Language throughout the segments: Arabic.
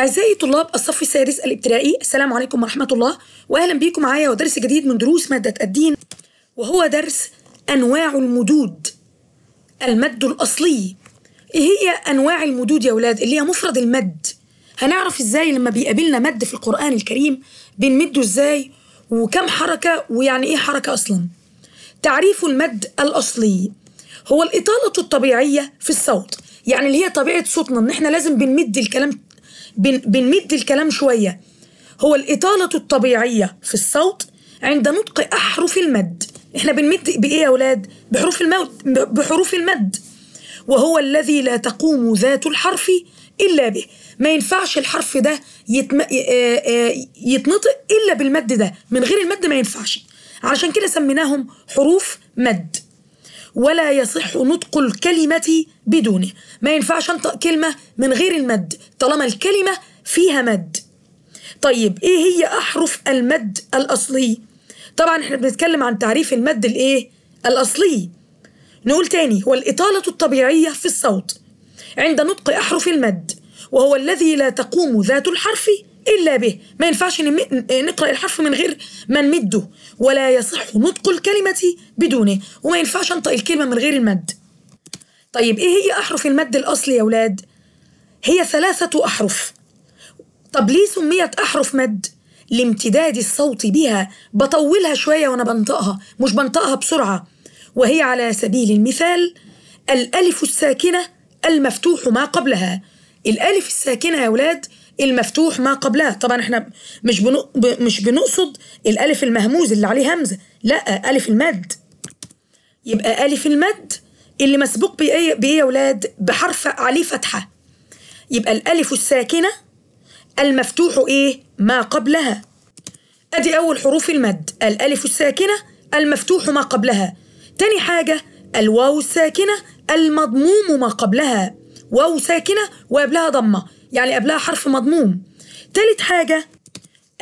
أعزائي طلاب الصف السادس الابتدائي السلام عليكم ورحمة الله وأهلا بيكم معايا ودرس جديد من دروس مادة الدين وهو درس أنواع المدود المد الأصلي إيه هي أنواع المدود يا ولاد اللي هي مفرد المد هنعرف إزاي لما بيقابلنا مد في القرآن الكريم بنمده إزاي وكم حركة ويعني إيه حركة أصلا تعريف المد الأصلي هو الإطالة الطبيعية في الصوت يعني اللي هي طبيعة صوتنا إن إحنا لازم بنمد الكلام بن بنمد الكلام شوية هو الإطالة الطبيعية في الصوت عند نطق أحرف المد إحنا بنمد بإيه يا أولاد؟ بحروف المد بحروف المد وهو الذي لا تقوم ذات الحرف إلا به ما ينفعش الحرف ده يتم... يتنطق إلا بالمد ده من غير المد ما ينفعش علشان كده سميناهم حروف مد ولا يصح نطق الكلمة بدونه ما ينفعش أنطق كلمة من غير المد طالما الكلمة فيها مد طيب إيه هي أحرف المد الأصلي؟ طبعا إحنا بنتكلم عن تعريف المد الإيه؟ الأصلي نقول تاني هو الإطالة الطبيعية في الصوت عند نطق أحرف المد وهو الذي لا تقوم ذات الحرف إلا به ما ينفعش نقرأ الحرف من غير ما نمده ولا يصح نطق الكلمة بدونه وما ينفعش أنطق الكلمة من غير المد طيب إيه هي أحرف المد الأصلي يا ولاد؟ هي ثلاثة أحرف طب ليه سميت أحرف مد؟ لامتداد الصوت بها بطولها شوية وأنا بنطقها مش بنطقها بسرعة وهي على سبيل المثال الألف الساكنة المفتوح ما قبلها الألف الساكنة يا ولاد المفتوح ما قبلها طبعا احنا مش بنو... مش بنقصد الالف المهموز اللي عليه همزه لا الف المد يبقى الف المد اللي مسبوق بايه بايه يا اولاد بحرف عليه فتحه يبقى الالف الساكنه المفتوح ايه ما قبلها ادي اول حروف المد الالف الساكنه المفتوح ما قبلها تاني حاجه الواو الساكنه المضموم ما قبلها واو ساكنه وقبلها ضمه يعني قبلها حرف مضموم ثالث حاجة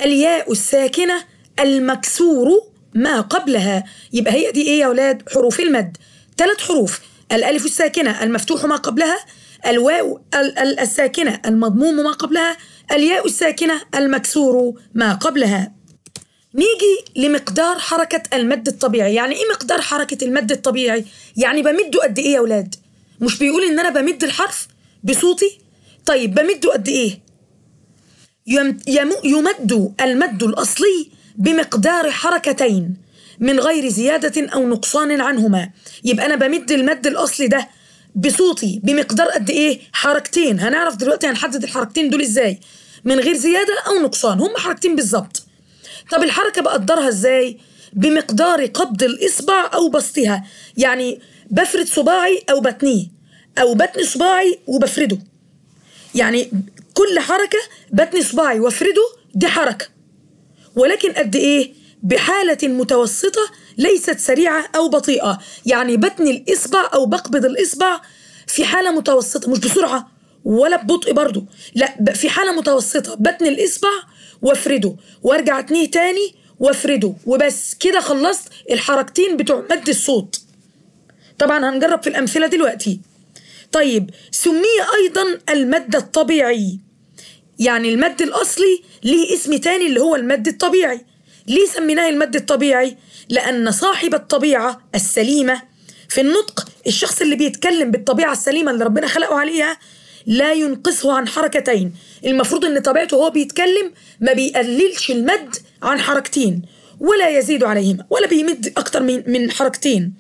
الياء الساكنة المكسور ما قبلها يبقى هي دي ايه يا ولاد حروف المد ثلاث حروف الألف الساكنة المفتوح ما قبلها الواو الساكنة المضموم ما قبلها الياء الساكنة المكسور ما قبلها نيجي لمقدار حركة المد الطبيعي يعني إيه مقدار حركة المد الطبيعي؟ يعني بمده قد إيه يا ولاد؟ مش بيقول إن أنا بمد الحرف بصوتي طيب بمده قد ايه يمد المد الاصلي بمقدار حركتين من غير زياده او نقصان عنهما يبقى انا بمد المد الاصلي ده بصوتي بمقدار قد ايه حركتين هنعرف دلوقتي هنحدد الحركتين دول ازاي من غير زياده او نقصان هم حركتين بالظبط طب الحركه بقدرها ازاي بمقدار قبض الاصبع او بسطها يعني بفرد صباعي او بتنيه او بتني صباعي وبفرده يعني كل حركة بتني صباعي وافرده دي حركة ولكن قد إيه؟ بحالة متوسطة ليست سريعة أو بطيئة يعني بتني الإصبع أو بقبض الإصبع في حالة متوسطة مش بسرعة ولا ببطء برضه لا في حالة متوسطة بتني الإصبع وافرده وارجع اتنيه تاني وافرده وبس كده خلصت الحركتين بتوع مد الصوت طبعا هنجرب في الأمثلة دلوقتي طيب سمي أيضا المد الطبيعي يعني المد الأصلي ليه اسم تاني اللي هو المد الطبيعي ليه سميناه المد الطبيعي؟ لأن صاحب الطبيعة السليمة في النطق الشخص اللي بيتكلم بالطبيعة السليمة اللي ربنا خلقه عليها لا ينقصه عن حركتين المفروض ان طبيعته وهو بيتكلم ما بيقللش المد عن حركتين ولا يزيد عليهما ولا بيمد اكتر من من حركتين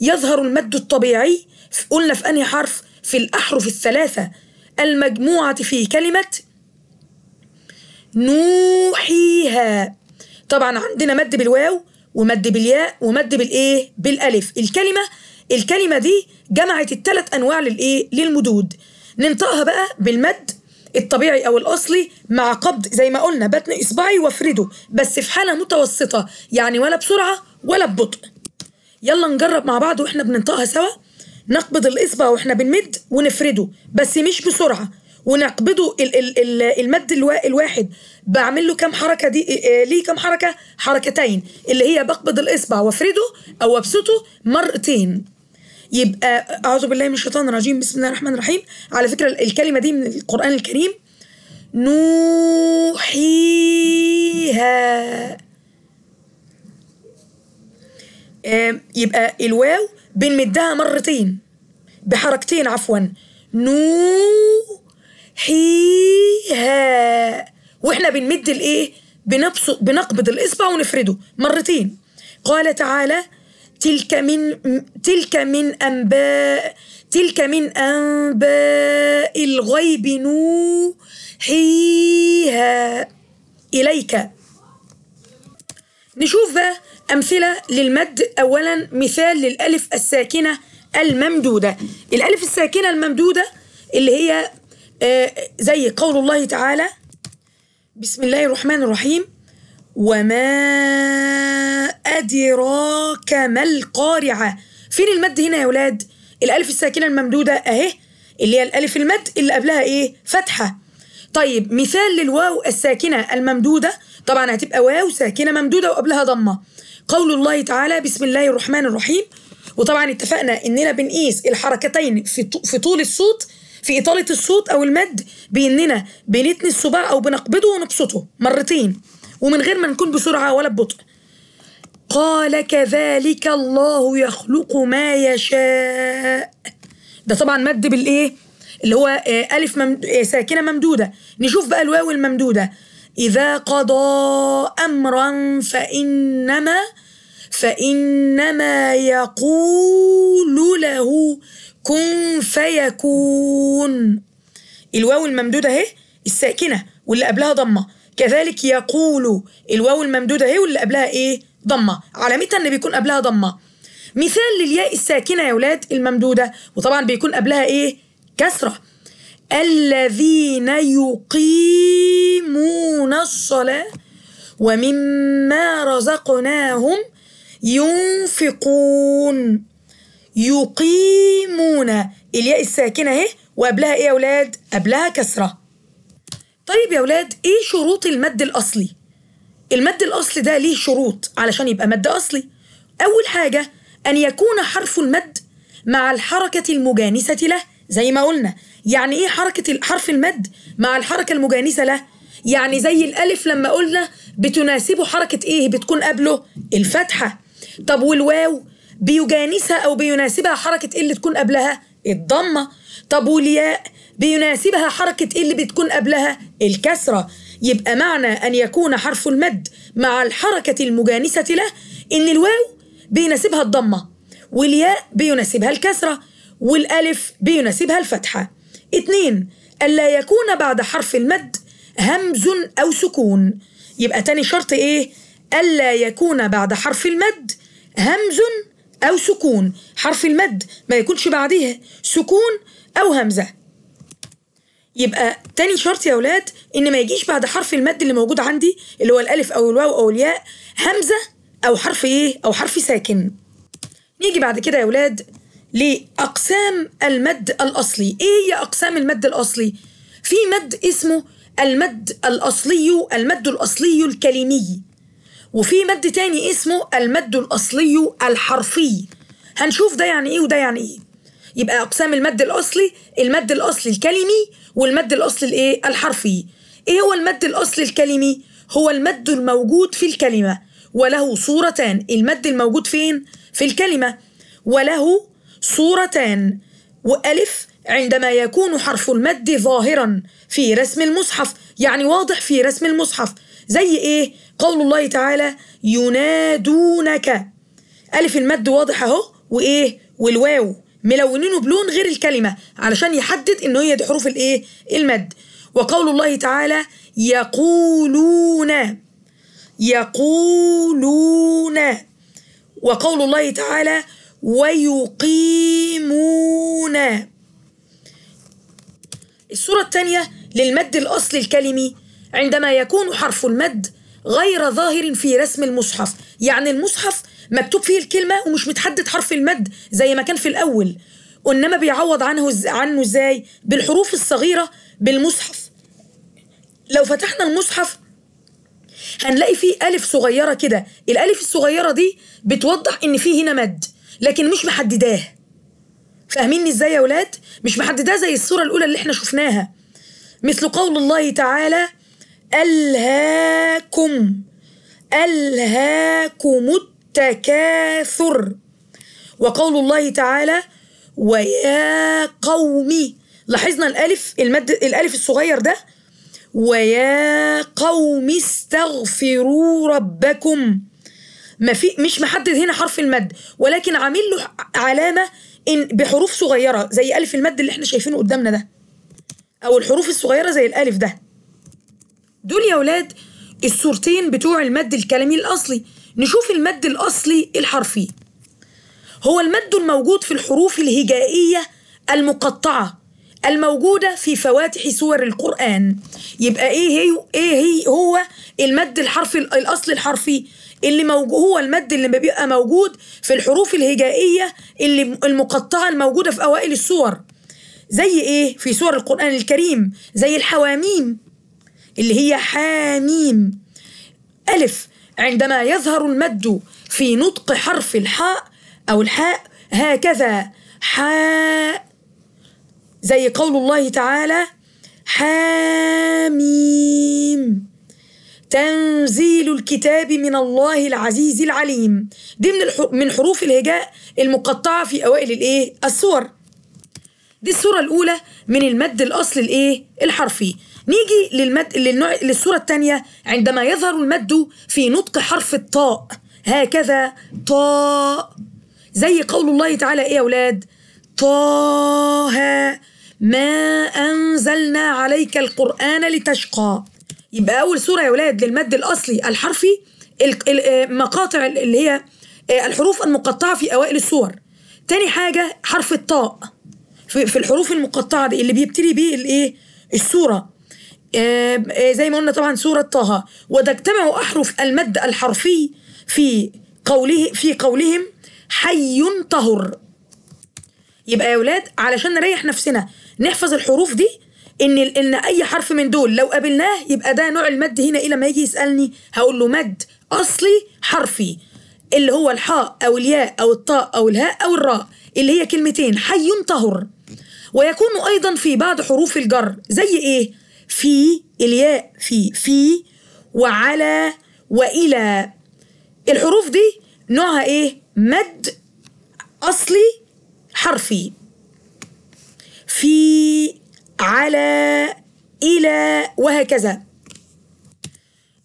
يظهر المد الطبيعي قلنا في أنهي حرف في الأحرف الثلاثة المجموعة في كلمة نوحيها طبعا عندنا مد بالواو ومد بالياء ومد بالايه بالالف الكلمه الكلمه دي جمعت الثلاث انواع للايه للمدود ننطقها بقى بالمد الطبيعي او الاصلي مع قبض زي ما قلنا بطن اصبعي وافرده بس في حاله متوسطه يعني ولا بسرعه ولا ببطء يلا نجرب مع بعض واحنا بننطقها سوا نقبض الاصبع واحنا بنمد ونفرده بس مش بسرعه ونقبضه المد الواحد بعمل له كام حركه دي آه، آه، ليه كام حركه حركتين اللي هي بقبض الاصبع وافرده او ابسطه مرتين يبقى اعوذ بالله من الشيطان الرجيم بسم الله الرحمن الرحيم على فكره الكلمه دي من القران الكريم نوحيها يبقى الواو بنمدها مرتين بحركتين عفوا نو حيها واحنا بنمد الايه بنبسط بنقبض الاصبع ونفرده مرتين قال تعالى تلك من تلك من انباء تلك من انباء الغيب نو ها اليك نشوف بقى أمثلة للمد أولا مثال للألف الساكنة الممدودة الألف الساكنة الممدودة اللي هي آه زي قول الله تعالى بسم الله الرحمن الرحيم وما أدراك ما القارعة فين المد هنا يا ولاد الألف الساكنة الممدودة أهي اللي هي الألف المد اللي قبلها إيه فتحة طيب مثال للواو الساكنة الممدودة طبعا هتبقى واو ساكنه ممدوده وقبلها ضمه قول الله تعالى بسم الله الرحمن الرحيم وطبعا اتفقنا اننا بنقيس الحركتين في في طول الصوت في إطالة الصوت أو المد بإننا بنتني الصباع أو بنقبضه ونبسطه مرتين ومن غير ما نكون بسرعة ولا ببطء قال كذلك الله يخلق ما يشاء ده طبعا مد بالإيه اللي هو آه، ألف ممد... آه، ساكنة ممدودة نشوف بقى الواو الممدودة إذا قضى أمرا فإنما فإنما يقول له كن فيكون الواو الممدودة اهي الساكنة واللي قبلها ضمة كذلك يقول الواو الممدودة اهي واللي قبلها ايه ضمة علامتها ان بيكون قبلها ضمة مثال للياء الساكنة يا ولاد الممدودة وطبعا بيكون قبلها ايه كسرة الذين يقيمون الصلاة ومما رزقناهم ينفقون يقيمون الياء الساكنة اهي وقبلها ايه يا ولاد؟ قبلها كسرة طيب يا ولاد ايه شروط المد الأصلي؟ المد الأصلي ده ليه شروط علشان يبقى مد أصلي أول حاجة أن يكون حرف المد مع الحركة المجانسة له زي ما قلنا يعني ايه حركة حرف المد مع الحركة المجانسة له يعني زي الألف لما قلنا بتناسبه حركة ايه بتكون قبله الفتحة طب والواو بيجانسها أو بيناسبها حركة ايه اللي تكون قبلها الضمة طب والياء بيناسبها حركة ايه اللي بتكون قبلها الكسرة يبقى معنى أن يكون حرف المد مع الحركة المجانسة له إن الواو بيناسبها الضمة والياء بيناسبها الكسرة والألف بيناسبها الفتحة اتنين ألا يكون بعد حرف المد همز أو سكون يبقى تاني شرط إيه؟ ألا يكون بعد حرف المد همز أو سكون حرف المد ما يكونش بعدها سكون أو همزة يبقى تاني شرط يا ولاد إن ما يجيش بعد حرف المد اللي موجود عندي اللي هو الألف أو الواو أو الياء همزة أو حرف إيه أو حرف ساكن نيجي بعد كده يا ولاد لأقسام المد الأصلي إيه هي أقسام المد الأصلي؟ في مد اسمه المد الأصلي المد الأصلي الكلمي وفي مد تاني اسمه المد الأصلي الحرفي هنشوف ده يعني إيه وده يعني إيه يبقى أقسام المد الأصلي المد الأصلي الكلمي والمد الأصلي الإيه؟ الحرفي إيه هو المد الأصلي الكلمي؟ هو المد الموجود في الكلمة وله صورتان المد الموجود فين؟ في الكلمة وله صورتان وألف عندما يكون حرف المد ظاهرا في رسم المصحف يعني واضح في رسم المصحف زي إيه؟ قول الله تعالى ينادونك ألف المد واضح أهو وإيه؟ والواو ملونينه بلون غير الكلمة علشان يحدد إن هي دي حروف الإيه؟ المد وقول الله تعالى يقولون يقولون وقول الله تعالى ويقيمون الصورة الثانية للمد الأصل الكلمي عندما يكون حرف المد غير ظاهر في رسم المصحف يعني المصحف مكتوب فيه الكلمة ومش متحدد حرف المد زي ما كان في الأول وإنما بيعوض عنه عنه إزاي بالحروف الصغيرة بالمصحف لو فتحنا المصحف هنلاقي فيه ألف صغيرة كده الألف الصغيرة دي بتوضح إن فيه هنا مد لكن مش محدداه فاهميني ازاي يا ولاد مش محدداه زي الصورة الأولى اللي احنا شفناها مثل قول الله تعالى ألهاكم ألهاكم التكاثر وقول الله تعالى ويا قومي لاحظنا الألف المد الألف الصغير ده ويا قوم استغفروا ربكم ما في مش محدد هنا حرف المد ولكن عامل له علامه إن بحروف صغيره زي الف المد اللي احنا شايفينه قدامنا ده او الحروف الصغيره زي الالف ده دول يا ولاد الصورتين بتوع المد الكلامي الاصلي نشوف المد الاصلي الحرفي هو المد الموجود في الحروف الهجائيه المقطعه الموجودة في فواتح سور القرآن يبقى إيه هي, إيه هي هو المد الحرفي الأصل الحرفي اللي موجود هو المد اللي بيبقى موجود في الحروف الهجائية اللي المقطعة الموجودة في أوائل السور زي إيه في سور القرآن الكريم زي الحواميم اللي هي حاميم ألف عندما يظهر المد في نطق حرف الحاء أو الحاء هكذا حاء زي قول الله تعالى حاميم تنزيل الكتاب من الله العزيز العليم دي من من حروف الهجاء المقطعه في اوائل الايه السور دي الصوره الاولى من المد الاصل الايه الحرفي نيجي للمد للنوع للصوره الثانيه عندما يظهر المد في نطق حرف الطاء هكذا طاء زي قول الله تعالى ايه يا اولاد طه ما انزلنا عليك القران لتشقى يبقى اول صوره يا ولاد للمد الاصلي الحرفي آه، مقاطع اللي هي آه، الحروف المقطعه في اوائل الصور تاني حاجه حرف الطاء في الحروف المقطعه دي اللي بيبتدي بيه الايه الصوره آه، زي ما قلنا طبعا سوره طه وتجتمع احرف المد الحرفي في قوله في قولهم حي طهر يبقى يا ولاد علشان نريح نفسنا نحفظ الحروف دي ان ان اي حرف من دول لو قابلناه يبقى ده نوع المد هنا ايه لما يجي يسالني هقول له مد اصلي حرفي اللي هو الحاء او الياء او الطاء او الهاء او الراء اللي هي كلمتين حي طهر ويكون ايضا في بعض حروف الجر زي ايه في الياء في في وعلى والى الحروف دي نوعها ايه مد اصلي حرفي في على إلى وهكذا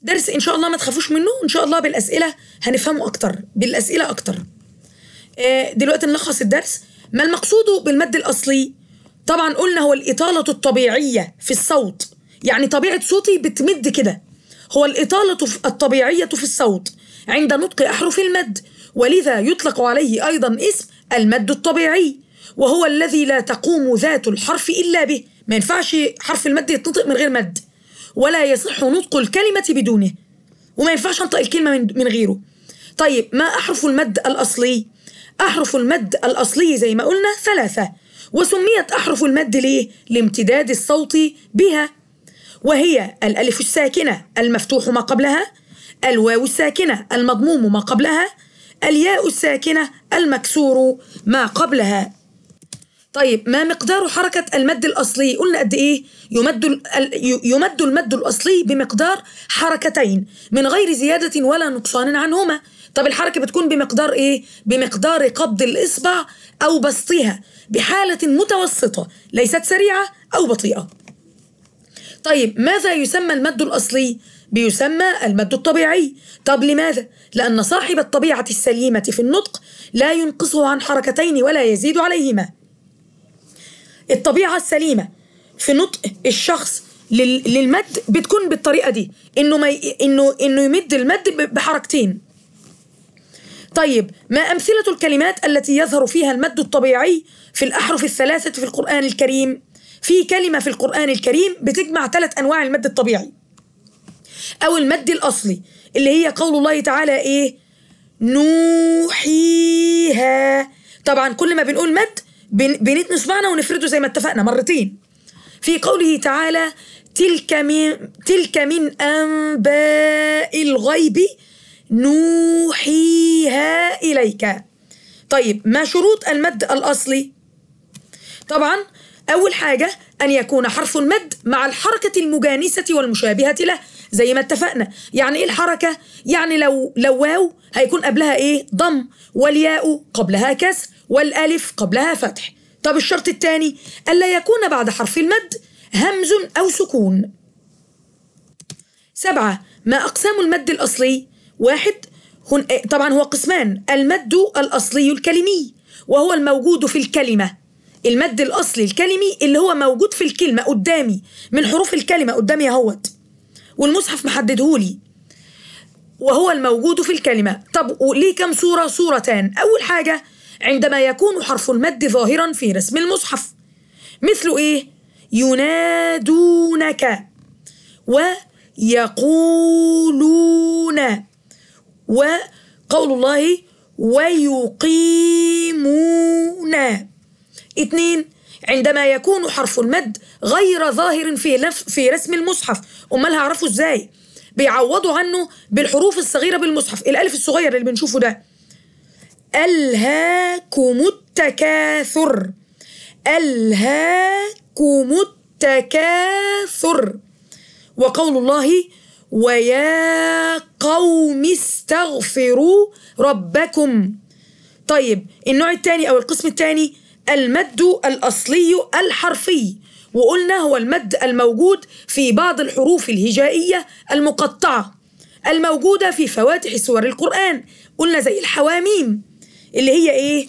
درس إن شاء الله ما تخافوش منه إن شاء الله بالأسئلة هنفهمه أكتر بالأسئلة أكتر آه، دلوقتي نلخص الدرس ما المقصود بالمد الأصلي؟ طبعا قلنا هو الإطالة الطبيعية في الصوت يعني طبيعة صوتي بتمد كده هو الإطالة الطبيعية في الصوت عند نطق أحرف المد ولذا يطلق عليه أيضا اسم المد الطبيعي وهو الذي لا تقوم ذات الحرف إلا به ما ينفعش حرف المد يتنطق من غير مد ولا يصح نطق الكلمة بدونه وما ينفعش انطق الكلمة من غيره طيب ما أحرف المد الأصلي؟ أحرف المد الأصلي زي ما قلنا ثلاثة وسميت أحرف المد ليه؟ لامتداد الصوت بها وهي الألف الساكنة المفتوح ما قبلها الواو الساكنة المضموم ما قبلها الياء الساكنة المكسور ما قبلها طيب ما مقدار حركة المد الأصلي قلنا قد إيه يمد, يمد المد الأصلي بمقدار حركتين من غير زيادة ولا نقصان عنهما طب الحركة بتكون بمقدار إيه بمقدار قبض الإصبع أو بسطها بحالة متوسطة ليست سريعة أو بطيئة طيب ماذا يسمى المد الأصلي؟ بيسمى المد الطبيعي طب لماذا؟ لأن صاحب الطبيعة السليمة في النطق لا ينقصه عن حركتين ولا يزيد عليهما الطبيعة السليمة في نطق الشخص للمد بتكون بالطريقة دي انه ما ي... انه انه يمد المد بحركتين طيب ما أمثلة الكلمات التي يظهر فيها المد الطبيعي في الأحرف الثلاثة في القرآن الكريم في كلمة في القرآن الكريم بتجمع ثلاث أنواع المد الطبيعي أو المد الأصلي اللي هي قول الله تعالى إيه نوحيها طبعا كل ما بنقول مد بيناتنا شبعنا ونفرده زي ما اتفقنا مرتين في قوله تعالى تلك من تلك من انباء الغيب نوحيها اليك طيب ما شروط المد الاصلي طبعا اول حاجه ان يكون حرف المد مع الحركه المجانسه والمشابهه له زي ما اتفقنا يعني ايه الحركه يعني لو لو واو هيكون قبلها ايه ضم والياء قبلها كسر والألف قبلها فتح طب الشرط الثاني ألا يكون بعد حرف المد همز أو سكون سبعة ما أقسام المد الأصلي واحد هن... إيه، طبعا هو قسمان المد الأصلي الكلمي وهو الموجود في الكلمة المد الأصلي الكلمي اللي هو موجود في الكلمة قدامي من حروف الكلمة قدامي اهوت والمصحف محددهولي وهو الموجود في الكلمة طب وليه كم صورة؟ صورتان أول حاجة عندما يكون حرف المد ظاهرا في رسم المصحف مثل إيه؟ ينادونك ويقولون وقول الله ويقيمون اتنين عندما يكون حرف المد غير ظاهر في لف في رسم المصحف امال هعرفه ازاي بيعوضوا عنه بالحروف الصغيره بالمصحف الالف الصغير اللي بنشوفه ده ألهاكم التكاثر ألهاكم التكاثر وقول الله ويا قوم استغفروا ربكم طيب النوع الثاني أو القسم الثاني المد الأصلي الحرفي وقلنا هو المد الموجود في بعض الحروف الهجائية المقطعة الموجودة في فواتح سور القرآن قلنا زي الحواميم اللي هي ايه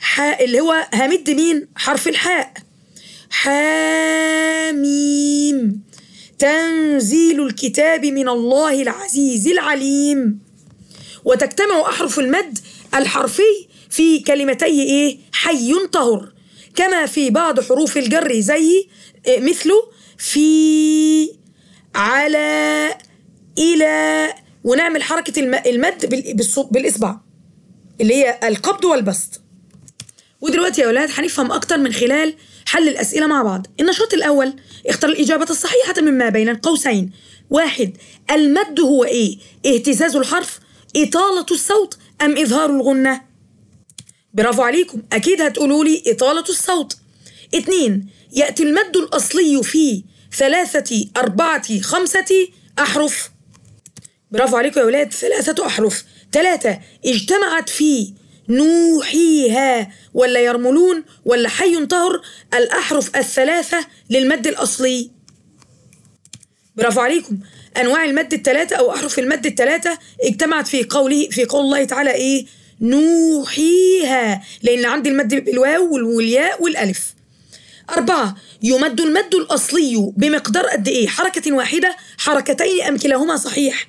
حاء اللي هو همد مين حرف الحاء حاميم تنزيل الكتاب من الله العزيز العليم وتجتمع أحرف المد الحرفي في كلمتي إيه حي طهر كما في بعض حروف الجر زي آه، مثله في على إلى ونعمل حركة المد بالإصبع اللي هي القبض والبسط ودلوقتي يا أولاد هنفهم أكتر من خلال حل الأسئلة مع بعض النشاط الأول اختر الإجابة الصحيحة مما بين القوسين واحد المد هو إيه؟ اهتزاز الحرف إطالة الصوت أم إظهار الغنة؟ برافو عليكم أكيد هتقولوا لي إطالة الصوت اثنين يأتي المد الأصلي في ثلاثة أربعة خمسة أحرف برافو عليكم يا ولاد ثلاثة أحرف ثلاثة اجتمعت في نوحيها ولا يرملون ولا حي طهر الأحرف الثلاثة للمد الأصلي برافو عليكم أنواع المد الثلاثة أو أحرف المد الثلاثة اجتمعت في قوله في قول الله تعالى إيه نوحيها لأن عندي المد بالواو والياء والألف أربعة يمد المد الأصلي بمقدار قد إيه حركة واحدة حركتين أم كلاهما صحيح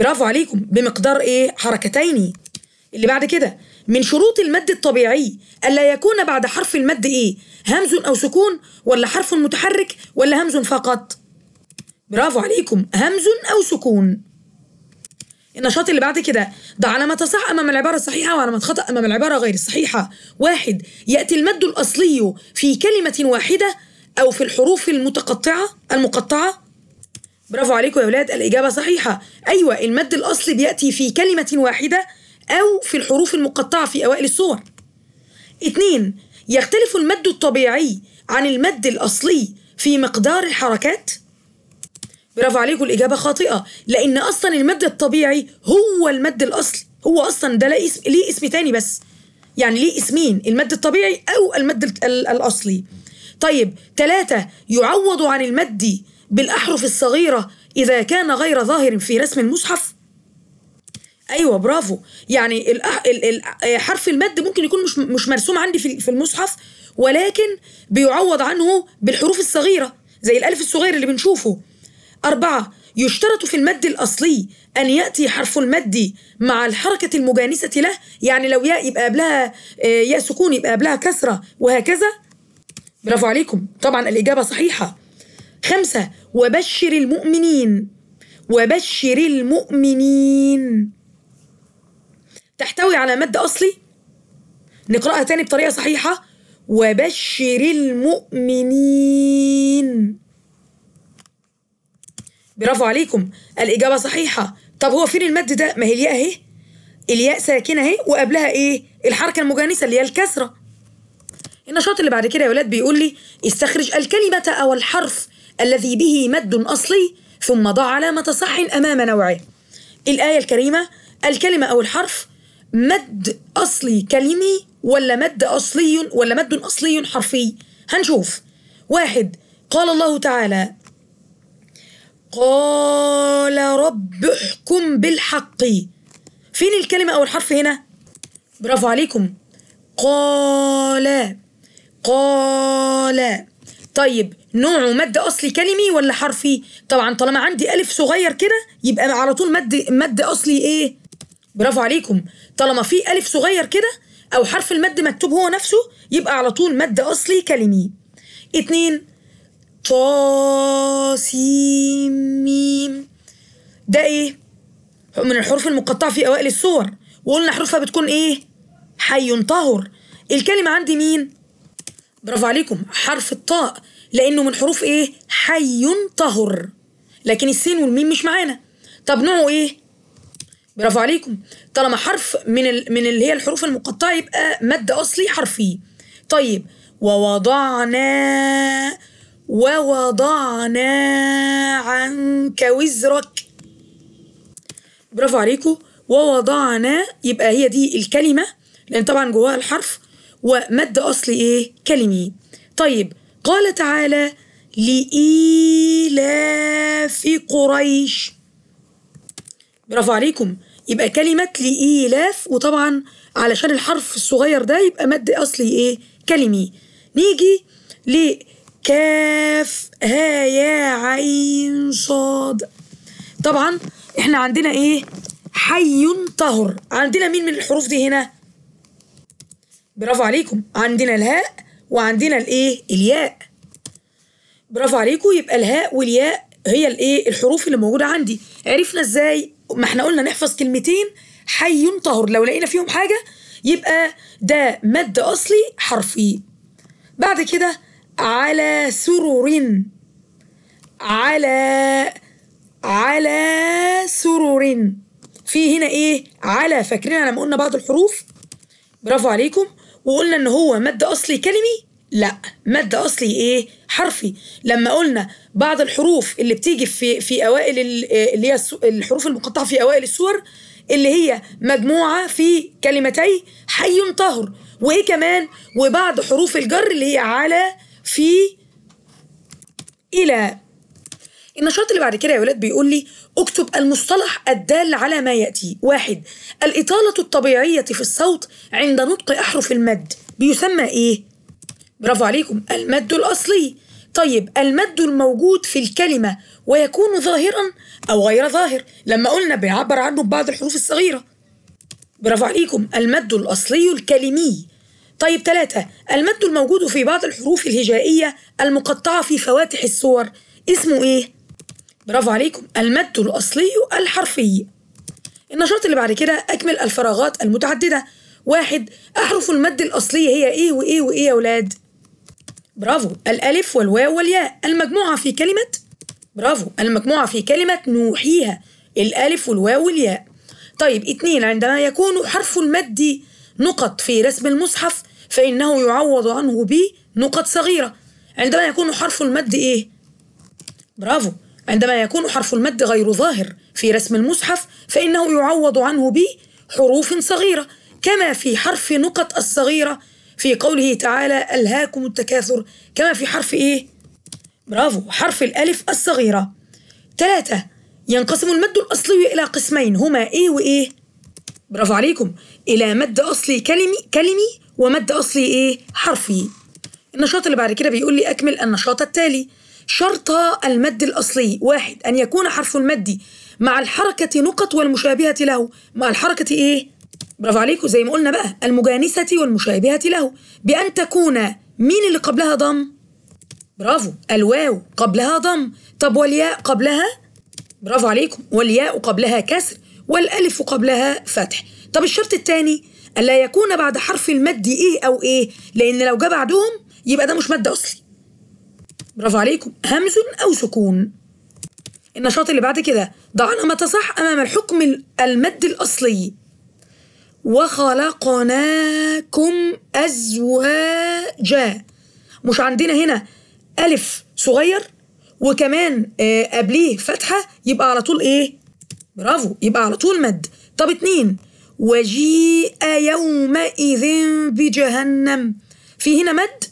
برافو عليكم بمقدار ايه حركتين اللي بعد كده من شروط المد الطبيعي ألا يكون بعد حرف المد إيه؟ همز أو سكون ولا حرف متحرك ولا همز فقط؟ برافو عليكم همز أو سكون النشاط اللي بعد كده ده على ما تصح أمام العبارة الصحيحة وعلى ما تخطأ أمام العبارة غير الصحيحة واحد يأتي المد الأصلي في كلمة واحدة أو في الحروف المتقطعة المقطعة برافو عليكم يا ولاد الإجابة صحيحة أيوة المد الأصلي بيأتي في كلمة واحدة أو في الحروف المقطعة في أوائل الصور اثنين يختلف المد الطبيعي عن المد الأصلي في مقدار الحركات برافو عليكم الإجابة خاطئة لأن أصلا المد الطبيعي هو المد الأصلي هو أصلا ده ليه اسم, ليه اسم تاني بس يعني ليه اسمين المد الطبيعي أو المد الأصلي طيب ثلاثة يعوض عن المد بالأحرف الصغيرة إذا كان غير ظاهر في رسم المصحف؟ أيوه برافو يعني الأح... ال... ال... آه، حرف المد ممكن يكون مش مش مرسوم عندي في المصحف ولكن بيعوض عنه بالحروف الصغيرة زي الألف الصغير اللي بنشوفه أربعة يشترط في المد الأصلي أن يأتي حرف المد مع الحركة المجانسة له يعني لو ياء يبقى قبلها آه، ياء سكون يبقى قبلها كسرة وهكذا برافو عليكم طبعا الإجابة صحيحة خمسة وبشر المؤمنين وبشر المؤمنين تحتوي على مد أصلي نقرأها تاني بطريقة صحيحة وبشر المؤمنين برافو عليكم الإجابة صحيحة طب هو فين المد ده ما هي الياء اهي الياء ساكنة اهي وقبلها ايه الحركة المجانسة اللي هي الكسرة النشاط اللي بعد كده يا ولاد بيقول لي استخرج الكلمة أو الحرف الذي به مد أصلي ثم ضع علامة صح أمام نوعه الآية الكريمة الكلمة أو الحرف مد أصلي كلمي ولا مد أصلي ولا مد أصلي حرفي هنشوف واحد قال الله تعالى قال رب احكم بالحق فين الكلمة أو الحرف هنا؟ برافو عليكم قال قال طيب نوعه مد اصلي كلمي ولا حرفي طبعا طالما عندي الف صغير كده يبقى على طول مد مد اصلي ايه برافو عليكم طالما في الف صغير كده او حرف المد مكتوب هو نفسه يبقى على طول مد اصلي كلمي اتنين طاسيم ده ايه من الحروف المقطعة في أوائل الصور وقلنا حروفها بتكون ايه حي طهر الكلمة عندي مين برافو عليكم حرف الطاء لأنه من حروف إيه؟ حي طهر لكن السين والميم مش معانا طب نوعه إيه؟ برافو عليكم طالما حرف من ال... من اللي هي الحروف المقطعة يبقى مد أصلي حرفي طيب ووضعنا ووضعنا عنك وزرك برافو عليكم ووضعنا يبقى هي دي الكلمة لأن طبعا جواها الحرف ومد أصل إيه؟ كلمي طيب قال تعالى لإيلاف قريش برافو عليكم يبقى كلمة لإيلاف وطبعا علشان الحرف الصغير ده يبقى مد أصلي إيه؟ كلمي نيجي لكاف ها يا عين صاد طبعا احنا عندنا ايه حي طهر عندنا مين من الحروف دي هنا برافو عليكم عندنا الهاء وعندنا الايه الياء برافو عليكم يبقى الهاء والياء هي الايه الحروف اللي موجوده عندي عرفنا ازاي ما احنا قلنا نحفظ كلمتين حي طهر لو لقينا فيهم حاجه يبقى ده مد اصلي حرفي e. بعد كده على سرر على على سرر في هنا ايه على فاكرين لما قلنا بعض الحروف برافو عليكم وقلنا ان هو مد اصلي كلمي لا مد اصلي ايه حرفي لما قلنا بعض الحروف اللي بتيجي في في اوائل اللي هي الحروف المقطعه في اوائل السور اللي هي مجموعه في كلمتي حي طهر وايه كمان وبعض حروف الجر اللي هي على في الى النشاط اللي بعد كده يا ولاد بيقول لي اكتب المصطلح الدال على ما ياتي واحد الاطاله الطبيعيه في الصوت عند نطق احرف المد بيسمى ايه برافو عليكم المد الاصلي طيب المد الموجود في الكلمه ويكون ظاهرا او غير ظاهر لما قلنا بيعبر عنه ببعض الحروف الصغيره برافو عليكم المد الاصلي الكلمي طيب ثلاثة المد الموجود في بعض الحروف الهجائية المقطعة في فواتح الصور اسمه ايه؟ برافو عليكم المد الأصلي الحرفي النشاط اللي بعد كده أكمل الفراغات المتعددة واحد أحرف المد الأصلية هي إيه وإيه وإيه يا ولاد؟ برافو الألف والواو والياء المجموعة في كلمة برافو المجموعة في كلمة نوحيها الألف والواو والياء طيب اتنين عندما يكون حرف المد نقط في رسم المصحف فإنه يعوض عنه بنقط صغيرة عندما يكون حرف المد إيه؟ برافو عندما يكون حرف المد غير ظاهر في رسم المصحف فإنه يعوض عنه بحروف صغيرة كما في حرف نقط الصغيرة في قوله تعالى ألهاكم التكاثر كما في حرف إيه؟ برافو حرف الألف الصغيرة ثلاثة ينقسم المد الأصلي إلى قسمين هما إيه وإيه؟ برافو عليكم إلى مد أصلي كلمي كلمي ومد أصلي إيه؟ حرفي النشاط اللي بعد كده بيقول لي أكمل النشاط التالي شرط المد الأصلي واحد أن يكون حرف المد مع الحركة نقط والمشابهة له مع الحركة إيه؟ برافو عليكم زي ما قلنا بقى المجانسة والمشابهة له بأن تكون مين اللي قبلها ضم؟ برافو الواو قبلها ضم طب والياء قبلها؟ برافو عليكم والياء قبلها كسر والألف قبلها فتح طب الشرط الثاني ألا يكون بعد حرف المد إيه أو إيه لأن لو جه بعدهم يبقى ده مش مد أصلي برافو عليكم همز أو سكون النشاط اللي بعد كده ضعنا ما تصح أمام الحكم المد الأصلي وخلقناكم أزواجا مش عندنا هنا ألف صغير وكمان آه، قبليه فتحة يبقى على طول إيه؟ برافو يبقى على طول مد طب اتنين وجيء يومئذ بجهنم في هنا مد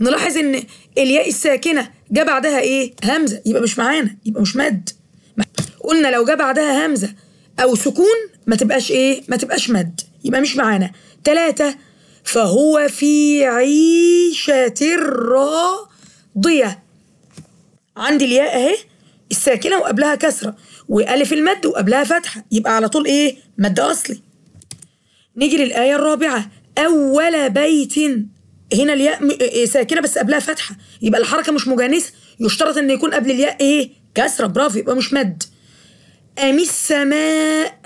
نلاحظ ان الياء الساكنه جه بعدها ايه همزه يبقى مش معانا يبقى مش مد قلنا لو جه بعدها همزه او سكون ما تبقاش ايه ما تبقاش مد يبقى مش معانا ثلاثة فهو في عيشة راضية عندي الياء اهي الساكنة وقبلها كسرة وألف المد وقبلها فتحة يبقى على طول إيه؟ مد أصلي. نيجي للآية الرابعة أول بيت هنا الياء إيه، إيه، ساكنه بس قبلها فتحه يبقى الحركه مش مجانسه يشترط ان يكون قبل الياء ايه كسره برافو يبقى مش مد ام السماء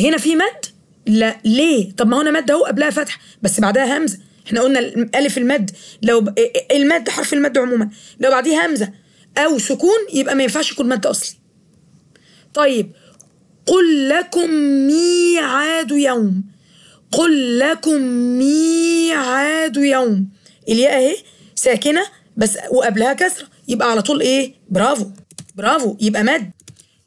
هنا في مد لا ليه طب ما هنا مد اهو قبلها فتحه بس بعدها همزه احنا قلنا الف المد لو إيه، المد حرف المد عموما لو بعديه همزه او سكون يبقى ما ينفعش يكون مد اصلي طيب قل لكم ميعاد يوم قل لكم ميعاد يوم الياء اهي ساكنه بس وقبلها كسره يبقى على طول ايه برافو برافو يبقى مد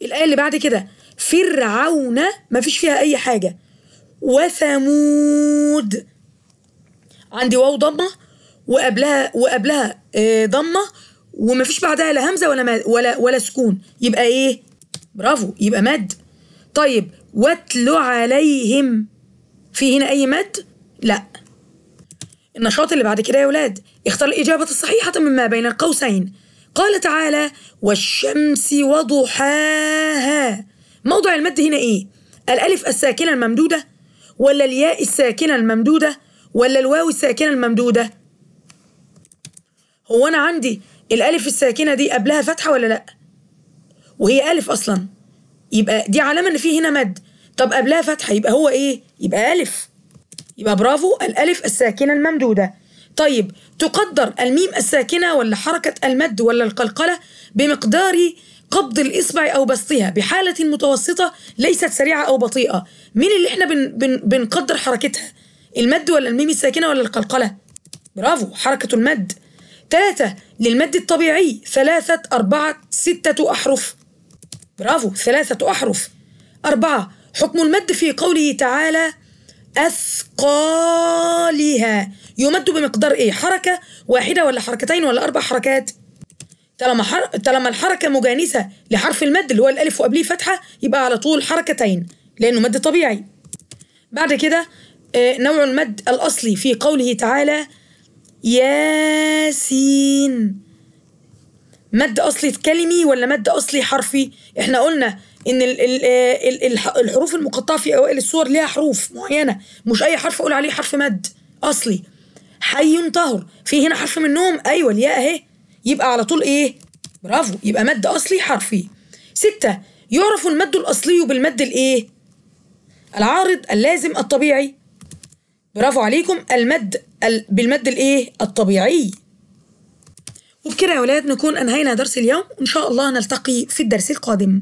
الايه اللي بعد كده فرعون ما فيش فيها اي حاجه وثمود عندي واو ضمه وقبلها وقبلها آه، ضمه وما فيش بعدها لا همزه ولا ولا ولا سكون يبقى ايه برافو يبقى مد طيب واتل عليهم في هنا أي مد؟ لأ النشاط اللي بعد كده يا ولاد اختار الإجابة الصحيحة مما بين القوسين قال تعالى والشمس وضحاها موضع المد هنا إيه؟ الألف الساكنة الممدودة ولا الياء الساكنة الممدودة ولا الواو الساكنة الممدودة؟ هو أنا عندي الألف الساكنة دي قبلها فتحة ولا لأ؟ وهي ألف أصلا يبقى دي علامة إن في هنا مد طب قبلها فتحه يبقى هو ايه يبقى الف يبقى برافو الالف الساكنه الممدوده طيب تقدر الميم الساكنه ولا حركه المد ولا القلقله بمقدار قبض الاصبع او بسطها بحاله متوسطه ليست سريعه او بطيئه مين اللي احنا بن بن بنقدر حركتها المد ولا الميم الساكنه ولا القلقله برافو حركه المد ثلاثة للمد الطبيعي ثلاثة أربعة ستة أحرف برافو ثلاثة أحرف أربعة حكم المد في قوله تعالى أثقالها يمد بمقدار إيه؟ حركة واحدة ولا حركتين ولا أربع حركات؟ طالما حر... طالما الحركة مجانسة لحرف المد اللي هو الألف وقبليه فتحة يبقى على طول حركتين لأنه مد طبيعي. بعد كده آه، نوع المد الأصلي في قوله تعالى ياسين مد أصلي كلمي ولا مد أصلي حرفي؟ إحنا قلنا ان ال ال آه، ال الحروف المقطعه في اوائل السور ليها حروف معينه مش اي حرف اقول عليه حرف مد اصلي حي طهر في هنا حرف منهم ايوه الياء اهي يبقى على طول ايه برافو يبقى مد اصلي حرفي ستة يعرف المد الاصلي بالمد الايه العارض اللازم الطبيعي برافو عليكم المد ال... بالمد الايه الطبيعي وبكده يا ولاد نكون انهينا درس اليوم وان شاء الله نلتقي في الدرس القادم